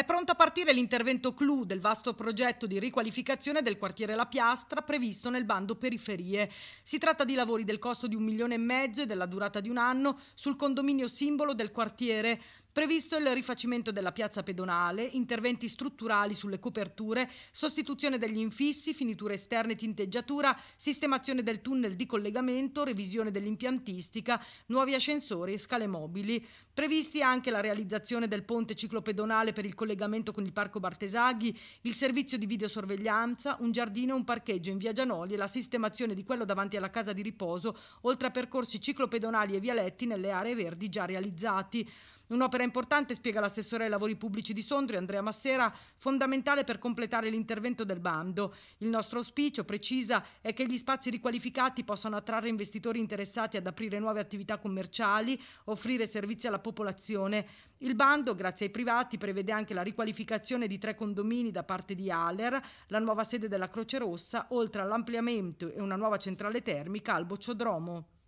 È pronto a partire l'intervento clou del vasto progetto di riqualificazione del quartiere La Piastra previsto nel bando Periferie. Si tratta di lavori del costo di un milione e mezzo e della durata di un anno sul condominio simbolo del quartiere. Previsto il rifacimento della piazza pedonale, interventi strutturali sulle coperture, sostituzione degli infissi, finiture esterne, e tinteggiatura, sistemazione del tunnel di collegamento, revisione dell'impiantistica, nuovi ascensori e scale mobili. Previsti anche la realizzazione del ponte ciclopedonale per il collegamento collegamento con il Parco Bartesaghi, il servizio di videosorveglianza, un giardino, un parcheggio in via Gianoli e la sistemazione di quello davanti alla casa di riposo, oltre a percorsi ciclopedonali e vialetti nelle aree verdi già realizzati. Un'opera importante, spiega l'assessore ai lavori pubblici di Sondrio, Andrea Massera, fondamentale per completare l'intervento del bando. Il nostro auspicio, precisa, è che gli spazi riqualificati possano attrarre investitori interessati ad aprire nuove attività commerciali, offrire servizi alla popolazione. Il bando, grazie ai privati, prevede anche anche la riqualificazione di tre condomini da parte di Aller, la nuova sede della Croce Rossa, oltre all'ampliamento e una nuova centrale termica al Bocciodromo.